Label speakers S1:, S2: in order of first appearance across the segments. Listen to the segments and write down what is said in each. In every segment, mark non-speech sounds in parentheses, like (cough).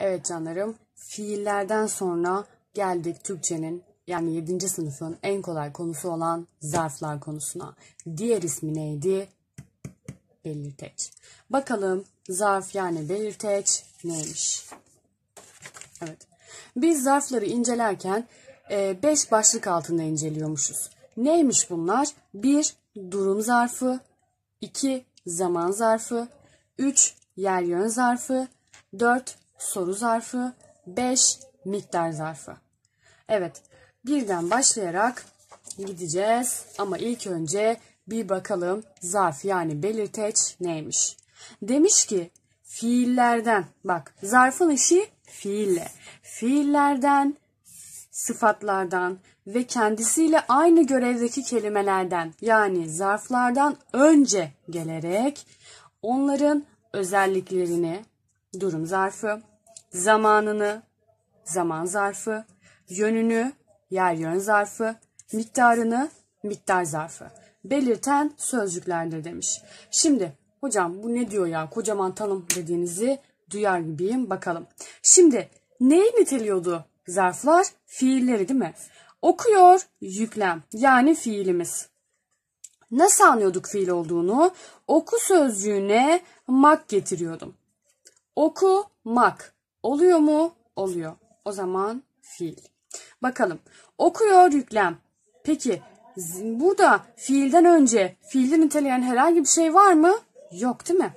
S1: Evet canlarım, fiillerden sonra geldik Türkçenin yani 7. sınıfın en kolay konusu olan zarflar konusuna. Diğer ismi neydi? Belirteç. Bakalım zarf yani belirteç neymiş? Evet. Biz zarfları incelerken 5 e, başlık altında inceliyormuşuz. Neymiş bunlar? 1. Durum zarfı. 2. Zaman zarfı. 3. Yer yön zarfı. 4 soru zarfı, 5 miktar zarfı. Evet, birden başlayarak gideceğiz ama ilk önce bir bakalım zarf yani belirteç neymiş. Demiş ki fiillerden bak zarfın işi fiille. Fiillerden, sıfatlardan ve kendisiyle aynı görevdeki kelimelerden yani zarflardan önce gelerek onların özelliklerini durum zarfı zamanını, zaman zarfı, yönünü, yer yön zarfı, miktarını, miktar zarfı belirten sözcüklerdir demiş. Şimdi hocam bu ne diyor ya kocaman tanım dediğinizi duyar gibiyim bakalım. Şimdi neyi niteliyordu zarflar? Fiilleri değil mi? Okuyor yüklem yani fiilimiz. Nasıl anlıyorduk fiil olduğunu? Oku sözcüğüne mak getiriyordum. Oku mak Oluyor mu? Oluyor. O zaman fiil. Bakalım. Okuyor yüklem. Peki burada fiilden önce fiili niteleyen herhangi bir şey var mı? Yok değil mi?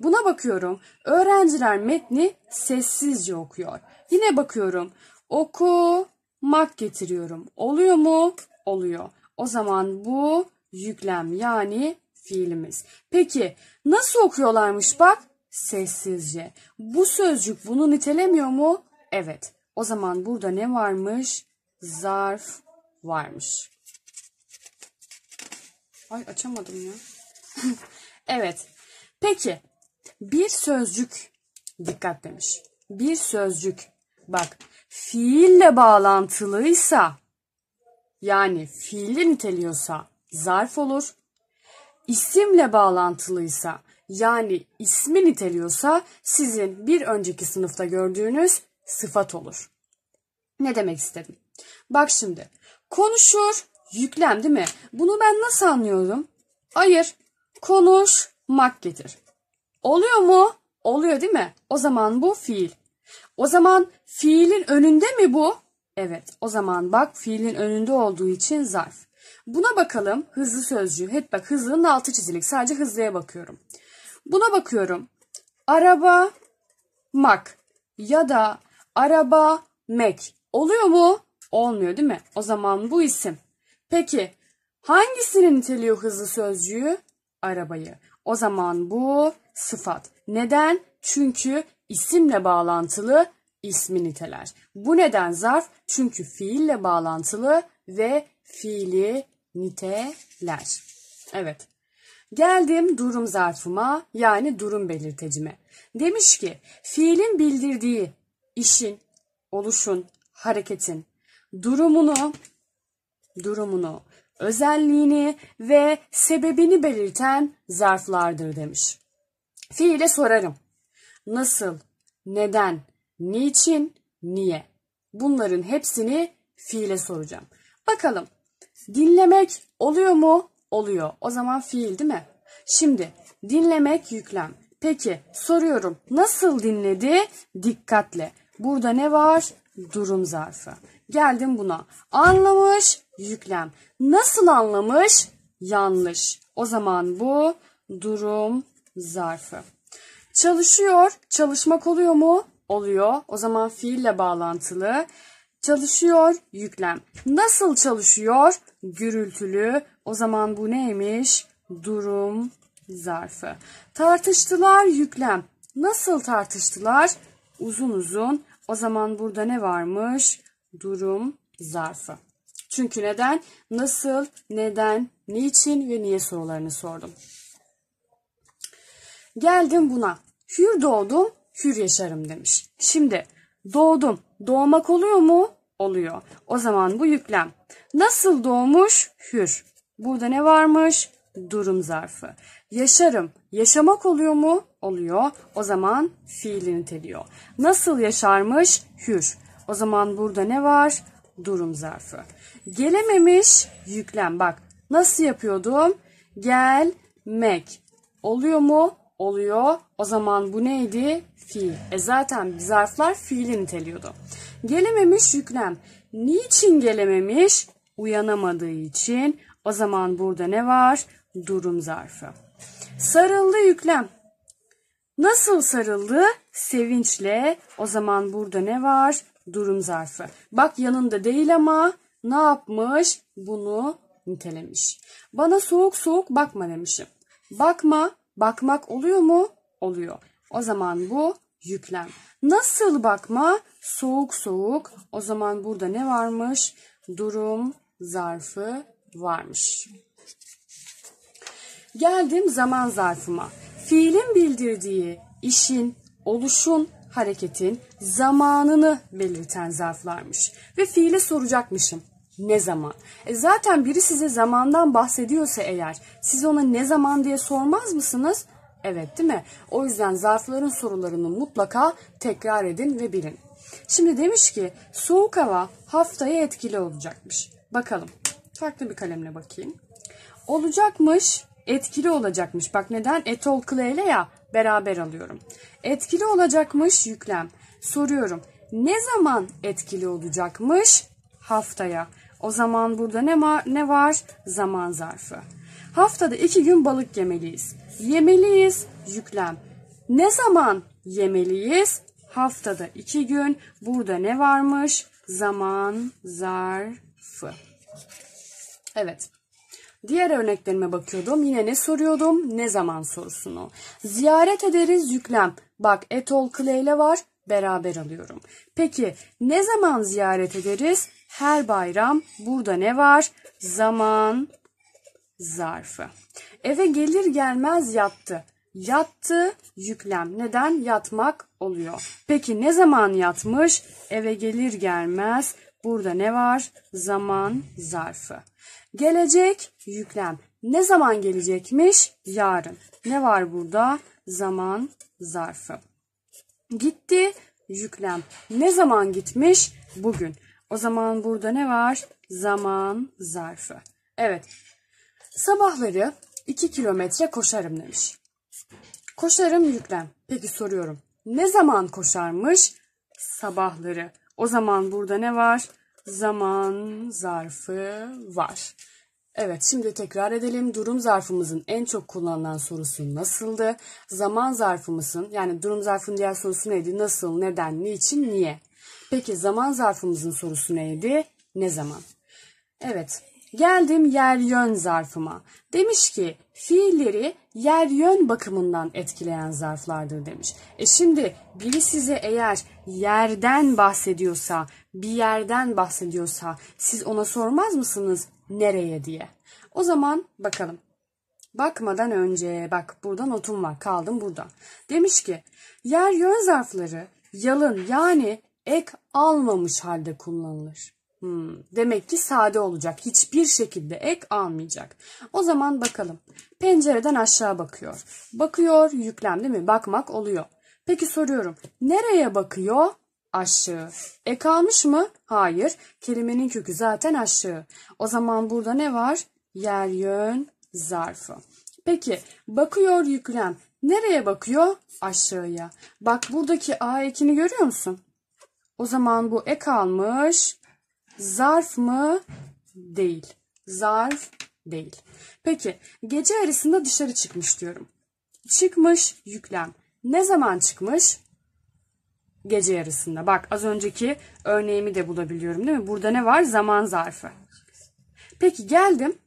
S1: Buna bakıyorum. Öğrenciler metni sessizce okuyor. Yine bakıyorum. Oku mak getiriyorum. Oluyor mu? Oluyor. O zaman bu yüklem yani fiilimiz. Peki nasıl okuyorlarmış bak? sessizce. Bu sözcük bunu nitelemiyor mu? Evet. O zaman burada ne varmış? Zarf varmış. Ay açamadım ya. (laughs) evet. Peki bir sözcük dikkat demiş. Bir sözcük bak fiille bağlantılıysa yani fiili niteliyorsa zarf olur. İsimle bağlantılıysa yani ismi niteliyorsa sizin bir önceki sınıfta gördüğünüz sıfat olur. Ne demek istedim? Bak şimdi konuşur yüklem değil mi? Bunu ben nasıl anlıyorum? Hayır konuşmak getir. Oluyor mu? Oluyor değil mi? O zaman bu fiil. O zaman fiilin önünde mi bu? Evet o zaman bak fiilin önünde olduğu için zarf. Buna bakalım hızlı sözcüğü. Hep bak hızlının altı çizilik. Sadece hızlıya bakıyorum. Buna bakıyorum. Araba mak ya da araba mek oluyor mu? Olmuyor değil mi? O zaman bu isim. Peki hangisini niteliyor hızlı sözcüğü? Arabayı. O zaman bu sıfat. Neden? Çünkü isimle bağlantılı ismi niteler. Bu neden zarf? Çünkü fiille bağlantılı ve fiili niteler. Evet. Geldim durum zarfıma yani durum belirtecime. Demiş ki fiilin bildirdiği işin, oluşun, hareketin durumunu, durumunu, özelliğini ve sebebini belirten zarflardır demiş. Fiile sorarım. Nasıl, neden, niçin, niye? Bunların hepsini fiile soracağım. Bakalım dinlemek oluyor mu, oluyor. O zaman fiil değil mi? Şimdi dinlemek yüklem. Peki soruyorum nasıl dinledi? Dikkatle. Burada ne var? Durum zarfı. Geldim buna. Anlamış yüklem. Nasıl anlamış? Yanlış. O zaman bu durum zarfı. Çalışıyor. Çalışmak oluyor mu? Oluyor. O zaman fiille bağlantılı. Çalışıyor yüklem. Nasıl çalışıyor? Gürültülü, o zaman bu neymiş? Durum zarfı. Tartıştılar yüklem. Nasıl tartıştılar? Uzun uzun. O zaman burada ne varmış? Durum zarfı. Çünkü neden, nasıl, neden, niçin ve niye sorularını sordum. Geldim buna. Hür doğdum, hür yaşarım demiş. Şimdi doğdum, doğmak oluyor mu? Oluyor. O zaman bu yüklem. Nasıl doğmuş? Hür. Burada ne varmış? Durum zarfı. Yaşarım. Yaşamak oluyor mu? Oluyor. O zaman fiili niteliyor. Nasıl yaşarmış? Hür. O zaman burada ne var? Durum zarfı. Gelememiş yüklem. Bak nasıl yapıyordum? Gelmek. Oluyor mu? Oluyor. O zaman bu neydi? Fiil. E zaten zarflar fiili niteliyordu. Gelememiş yüklem. Niçin gelememiş? Uyanamadığı için o zaman burada ne var? Durum zarfı. Sarıldı yüklem. Nasıl sarıldı? Sevinçle. O zaman burada ne var? Durum zarfı. Bak yanında değil ama ne yapmış? Bunu nitelemiş. Bana soğuk soğuk bakma demişim. Bakma, bakmak oluyor mu? Oluyor. O zaman bu yüklem. Nasıl bakma? Soğuk soğuk. O zaman burada ne varmış? Durum zarfı varmış. Geldim zaman zarfıma. Fiilin bildirdiği işin, oluşun, hareketin zamanını belirten zarflarmış. Ve fiile soracakmışım. Ne zaman? E zaten biri size zamandan bahsediyorsa eğer siz ona ne zaman diye sormaz mısınız? Evet değil mi? O yüzden zarfların sorularını mutlaka tekrar edin ve bilin. Şimdi demiş ki soğuk hava haftaya etkili olacakmış. Bakalım Farklı bir kalemle bakayım. Olacakmış, etkili olacakmış. Bak neden? Etol Clay ya beraber alıyorum. Etkili olacakmış yüklem. Soruyorum. Ne zaman etkili olacakmış? Haftaya. O zaman burada ne var? Ne var? Zaman zarfı. Haftada iki gün balık yemeliyiz. Yemeliyiz yüklem. Ne zaman yemeliyiz? Haftada iki gün. Burada ne varmış? Zaman zarfı. Evet. Diğer örneklerime bakıyordum. Yine ne soruyordum? Ne zaman sorusunu. Ziyaret ederiz yüklem. Bak etol kleyle var beraber alıyorum. Peki ne zaman ziyaret ederiz? Her bayram burada ne var? Zaman zarfı. Eve gelir gelmez yattı. Yattı yüklem. Neden? Yatmak oluyor. Peki ne zaman yatmış? Eve gelir gelmez Burada ne var? Zaman zarfı. Gelecek yüklem. Ne zaman gelecekmiş? Yarın. Ne var burada? Zaman zarfı. Gitti yüklem. Ne zaman gitmiş? Bugün. O zaman burada ne var? Zaman zarfı. Evet. Sabahları 2 kilometre koşarım demiş. Koşarım yüklem. Peki soruyorum. Ne zaman koşarmış? Sabahları. O zaman burada ne var? zaman zarfı var. Evet şimdi tekrar edelim. Durum zarfımızın en çok kullanılan sorusu nasıldı? Zaman zarfımızın yani durum zarfının diğer sorusu neydi? Nasıl, neden, niçin, niye? Peki zaman zarfımızın sorusu neydi? Ne zaman? Evet Geldim yer yön zarfıma. Demiş ki fiilleri yer yön bakımından etkileyen zarflardır demiş. E şimdi biri size eğer yerden bahsediyorsa, bir yerden bahsediyorsa siz ona sormaz mısınız nereye diye? O zaman bakalım. Bakmadan önce bak burada notum var kaldım burada. Demiş ki yer yön zarfları yalın yani ek almamış halde kullanılır. Hmm, demek ki sade olacak. Hiçbir şekilde ek almayacak. O zaman bakalım. Pencereden aşağı bakıyor. Bakıyor yüklem değil mi? Bakmak oluyor. Peki soruyorum. Nereye bakıyor? Aşağı. Ek almış mı? Hayır. Kelimenin kökü zaten aşağı. O zaman burada ne var? Yer yön zarfı. Peki bakıyor yüklem. Nereye bakıyor? Aşağıya. Bak buradaki A ekini görüyor musun? O zaman bu ek almış Zarf mı? Değil. Zarf değil. Peki gece yarısında dışarı çıkmış diyorum. Çıkmış yüklem. Ne zaman çıkmış? Gece yarısında. Bak az önceki örneğimi de bulabiliyorum değil mi? Burada ne var? Zaman zarfı. Peki geldim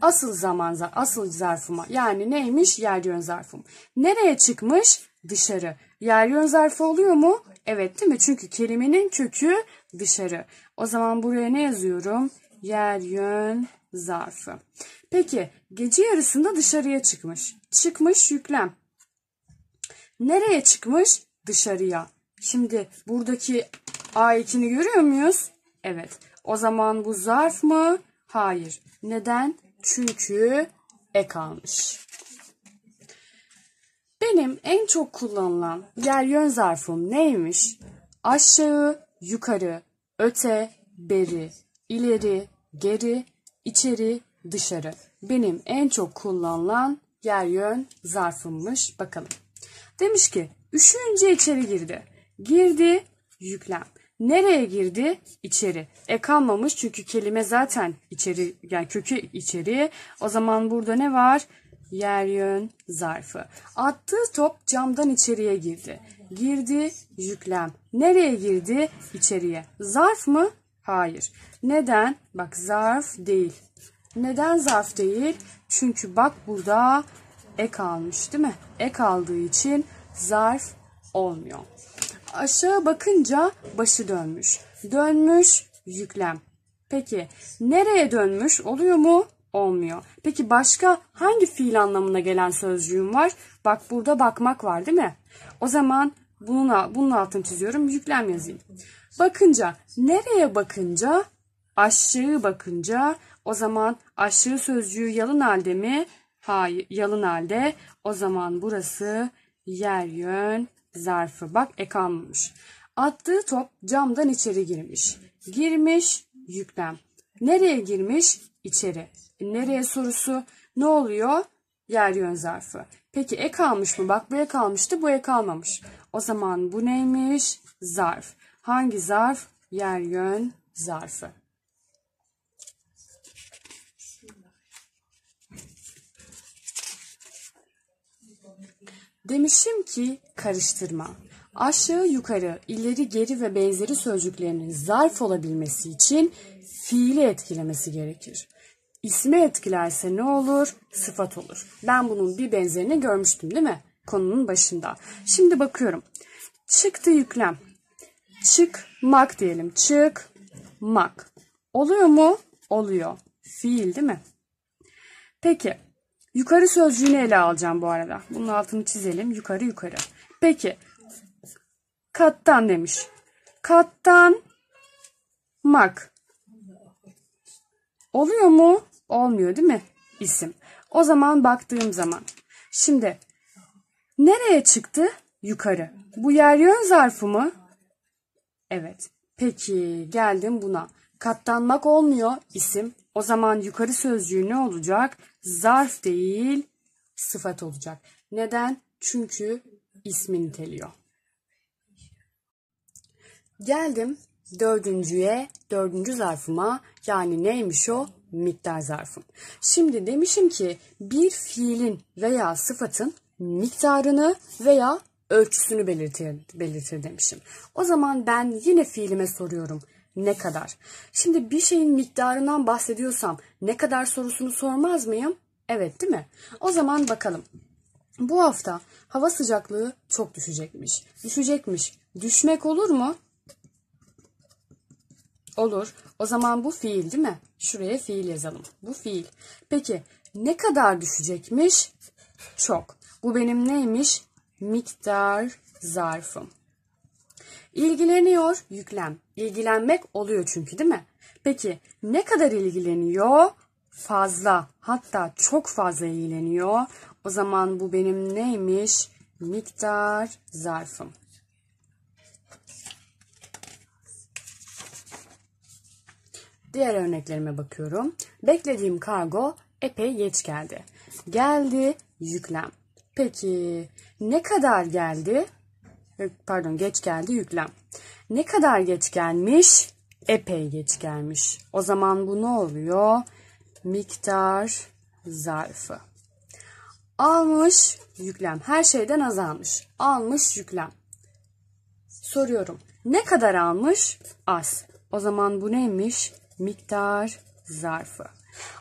S1: asıl zaman zar asıl zarfıma. Yani neymiş? Yer yön zarfım. Nereye çıkmış? Dışarı. Yer yön zarfı oluyor mu? Evet değil mi? Çünkü kelimenin kökü dışarı. O zaman buraya ne yazıyorum? Yer yön zarfı. Peki gece yarısında dışarıya çıkmış. Çıkmış yüklem. Nereye çıkmış? Dışarıya. Şimdi buradaki A2'ni görüyor muyuz? Evet. O zaman bu zarf mı? Hayır. Neden? Çünkü ek almış. Benim en çok kullanılan yer yön zarfım neymiş? Aşağı yukarı, öte, beri, ileri, geri, içeri, dışarı. Benim en çok kullanılan yer yön zarfımmış. Bakalım. Demiş ki üşüyünce içeri girdi. Girdi, yüklem. Nereye girdi? İçeri. E kalmamış çünkü kelime zaten içeri yani kökü içeri. O zaman burada ne var? Yer yön zarfı. Attığı top camdan içeriye girdi girdi yüklem. Nereye girdi? İçeriye. Zarf mı? Hayır. Neden? Bak zarf değil. Neden zarf değil? Çünkü bak burada ek almış değil mi? Ek aldığı için zarf olmuyor. Aşağı bakınca başı dönmüş. Dönmüş yüklem. Peki nereye dönmüş oluyor mu? olmuyor. Peki başka hangi fiil anlamına gelen sözcüğüm var? Bak burada bakmak var değil mi? O zaman bunun, bunun altını çiziyorum. Yüklem yazayım. Bakınca nereye bakınca? Aşağı bakınca o zaman aşağı sözcüğü yalın halde mi? Hayır yalın halde. O zaman burası yer yön zarfı. Bak ek almamış. Attığı top camdan içeri girmiş. Girmiş yüklem. Nereye girmiş? İçeri nereye sorusu ne oluyor? Yer yön zarfı. Peki e kalmış mı? Bak bu e kalmıştı, bu e kalmamış. O zaman bu neymiş? Zarf. Hangi zarf? Yer yön zarfı. Demişim ki karıştırma. Aşağı yukarı, ileri geri ve benzeri sözcüklerinin zarf olabilmesi için fiili etkilemesi gerekir ismi etkilerse ne olur? Sıfat olur. Ben bunun bir benzerini görmüştüm değil mi? Konunun başında. Şimdi bakıyorum. Çıktı yüklem. Çıkmak diyelim. Çıkmak. Oluyor mu? Oluyor. Fiil değil mi? Peki. Yukarı sözcüğünü ele alacağım bu arada. Bunun altını çizelim. Yukarı yukarı. Peki. Kattan demiş. Kattan mak. Oluyor mu? Olmuyor değil mi? İsim. O zaman baktığım zaman. Şimdi nereye çıktı? Yukarı. Bu yer yön zarfı mı? Evet. Peki geldim buna. Katlanmak olmuyor isim. O zaman yukarı sözcüğü ne olacak? Zarf değil sıfat olacak. Neden? Çünkü ismi niteliyor. Geldim dördüncüye dördüncü zarfıma yani neymiş o? Miktar zarfım. Şimdi demişim ki bir fiilin veya sıfatın miktarını veya ölçüsünü belirtir, belirtir demişim. O zaman ben yine fiilime soruyorum ne kadar? Şimdi bir şeyin miktarından bahsediyorsam ne kadar sorusunu sormaz mıyım? Evet değil mi? O zaman bakalım. Bu hafta hava sıcaklığı çok düşecekmiş. Düşecekmiş. Düşmek olur mu? Olur. O zaman bu fiil değil mi? Şuraya fiil yazalım. Bu fiil. Peki ne kadar düşecekmiş? Çok. Bu benim neymiş? Miktar zarfım. İlgileniyor, yüklem. İlgilenmek oluyor çünkü değil mi? Peki ne kadar ilgileniyor? Fazla. Hatta çok fazla ilgileniyor. O zaman bu benim neymiş? Miktar zarfım. Diğer örneklerime bakıyorum. Beklediğim kargo epey geç geldi. Geldi yüklem. Peki ne kadar geldi? E, pardon geç geldi yüklem. Ne kadar geç gelmiş? Epey geç gelmiş. O zaman bu ne oluyor? Miktar zarfı. Almış yüklem. Her şeyden azalmış. Almış yüklem. Soruyorum. Ne kadar almış? Az. O zaman bu neymiş? miktar zarfı.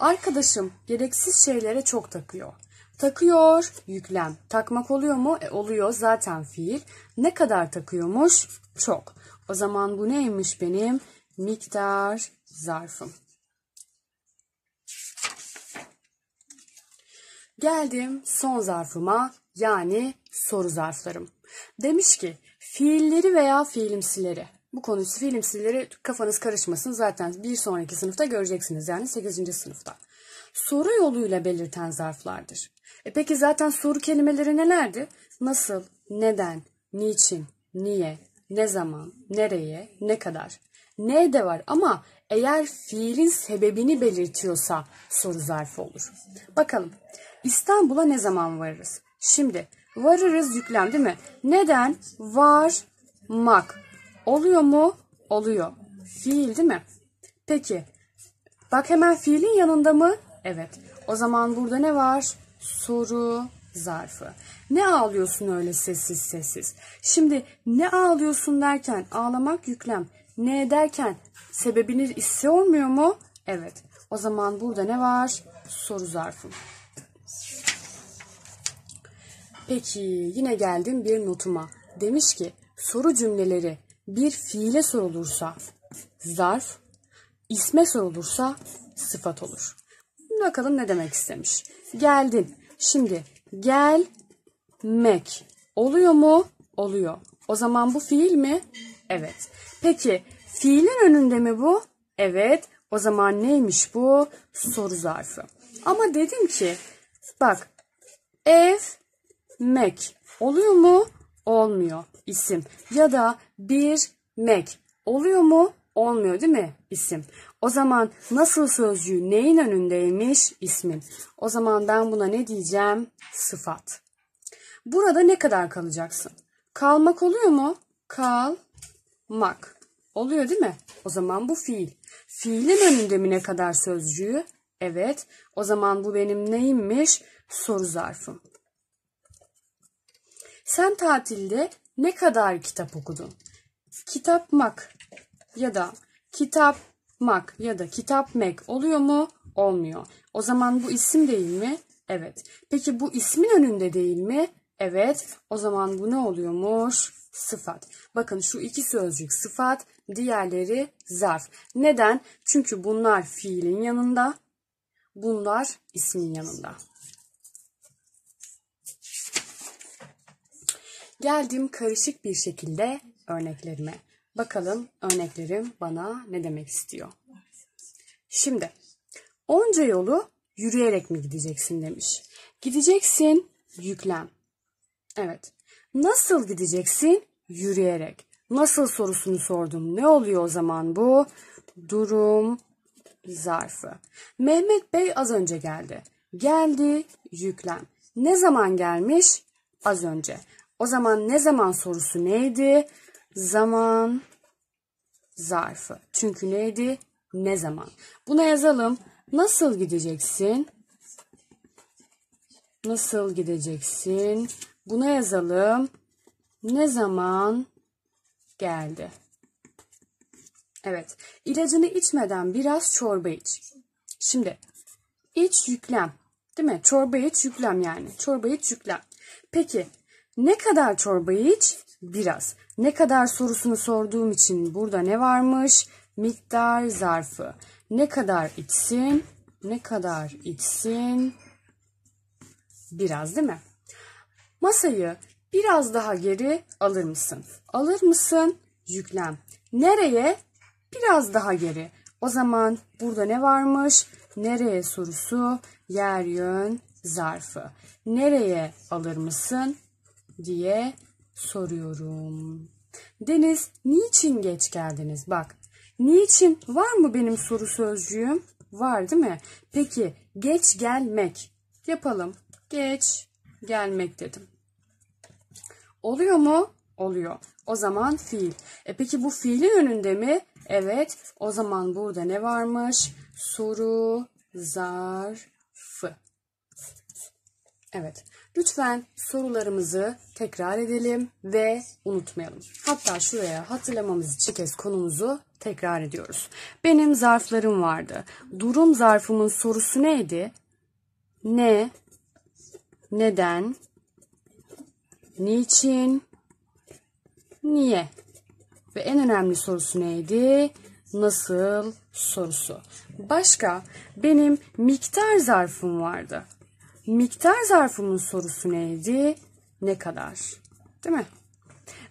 S1: Arkadaşım gereksiz şeylere çok takıyor. Takıyor, yüklem. Takmak oluyor mu? E, oluyor zaten fiil. Ne kadar takıyormuş? Çok. O zaman bu neymiş benim? Miktar zarfım. Geldim son zarfıma yani soru zarflarım. Demiş ki fiilleri veya fiilimsileri bu konusu filmsileri kafanız karışmasın. Zaten bir sonraki sınıfta göreceksiniz yani 8. sınıfta. Soru yoluyla belirten zarflardır. E peki zaten soru kelimeleri nelerdi? Nasıl, neden, niçin, niye, ne zaman, nereye, ne kadar. Ne de var ama eğer fiilin sebebini belirtiyorsa soru zarfı olur. Bakalım İstanbul'a ne zaman varırız? Şimdi varırız yüklem değil mi? Neden? Varmak. Oluyor mu? Oluyor. Fiil değil mi? Peki. Bak hemen fiilin yanında mı? Evet. O zaman burada ne var? Soru zarfı. Ne ağlıyorsun öyle sessiz sessiz? Şimdi ne ağlıyorsun derken ağlamak yüklem. Ne derken sebebini istiyor mu? Evet. O zaman burada ne var? Soru zarfı. Peki yine geldim bir notuma. Demiş ki soru cümleleri bir fiile sorulursa zarf, isme sorulursa sıfat olur. Bakalım ne demek istemiş. Geldin. Şimdi gelmek oluyor mu? Oluyor. O zaman bu fiil mi? Evet. Peki fiilin önünde mi bu? Evet. O zaman neymiş bu? Soru zarfı. Ama dedim ki bak ev mek oluyor mu? Olmuyor isim. Ya da bir mek. Oluyor mu? Olmuyor değil mi? isim? O zaman nasıl sözcüğü neyin önündeymiş? ismin? O zaman ben buna ne diyeceğim? Sıfat. Burada ne kadar kalacaksın? Kalmak oluyor mu? Kalmak. Oluyor değil mi? O zaman bu fiil. Fiilin önünde mi ne kadar sözcüğü? Evet. O zaman bu benim neyimmiş? Soru zarfım. Sen tatilde ne kadar kitap okudun? kitapmak ya da kitapmak ya da kitapmek oluyor mu? Olmuyor. O zaman bu isim değil mi? Evet. Peki bu ismin önünde değil mi? Evet. O zaman bu ne oluyormuş? Sıfat. Bakın şu iki sözcük sıfat, diğerleri zarf. Neden? Çünkü bunlar fiilin yanında, bunlar ismin yanında. Geldim karışık bir şekilde örneklerime. Bakalım örneklerim bana ne demek istiyor. Şimdi onca yolu yürüyerek mi gideceksin demiş. Gideceksin yüklem. Evet. Nasıl gideceksin? Yürüyerek. Nasıl sorusunu sordum. Ne oluyor o zaman bu? Durum zarfı. Mehmet Bey az önce geldi. Geldi yüklem. Ne zaman gelmiş? Az önce. O zaman ne zaman sorusu neydi? zaman zarfı. Çünkü neydi? Ne zaman? Buna yazalım. Nasıl gideceksin? Nasıl gideceksin? Buna yazalım. Ne zaman geldi? Evet. İlacını içmeden biraz çorba iç. Şimdi iç yüklem. Değil mi? Çorba iç yüklem yani. Çorba iç yüklem. Peki ne kadar çorba iç? biraz. Ne kadar sorusunu sorduğum için burada ne varmış? Miktar zarfı. Ne kadar içsin? Ne kadar içsin? Biraz değil mi? Masayı biraz daha geri alır mısın? Alır mısın? Yüklem. Nereye? Biraz daha geri. O zaman burada ne varmış? Nereye sorusu, yer yön zarfı. Nereye alır mısın diye soruyorum. Deniz niçin geç geldiniz? Bak niçin var mı benim soru sözcüğüm? Var değil mi? Peki geç gelmek yapalım. Geç gelmek dedim. Oluyor mu? Oluyor. O zaman fiil. E peki bu fiilin önünde mi? Evet. O zaman burada ne varmış? Soru zarfı. Evet. Lütfen sorularımızı tekrar edelim ve unutmayalım. Hatta şuraya hatırlamamız için kez konumuzu tekrar ediyoruz. Benim zarflarım vardı. Durum zarfımın sorusu neydi? Ne, neden, niçin, niye? Ve en önemli sorusu neydi? Nasıl sorusu. Başka benim miktar zarfım vardı miktar zarfımın sorusu neydi? Ne kadar? Değil mi?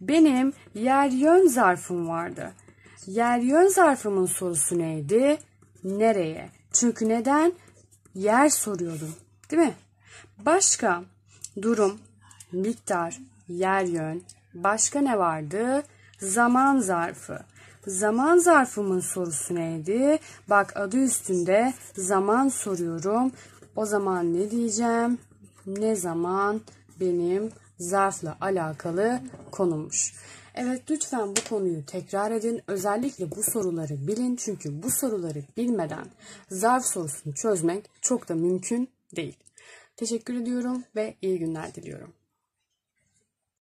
S1: Benim yer yön zarfım vardı. Yer yön zarfımın sorusu neydi? Nereye? Çünkü neden? Yer soruyordum. Değil mi? Başka durum, miktar, yer yön. Başka ne vardı? Zaman zarfı. Zaman zarfımın sorusu neydi? Bak adı üstünde zaman soruyorum. O zaman ne diyeceğim? Ne zaman benim zarfla alakalı konummuş. Evet lütfen bu konuyu tekrar edin. Özellikle bu soruları bilin. Çünkü bu soruları bilmeden zarf sorusunu çözmek çok da mümkün değil. Teşekkür ediyorum ve iyi günler diliyorum.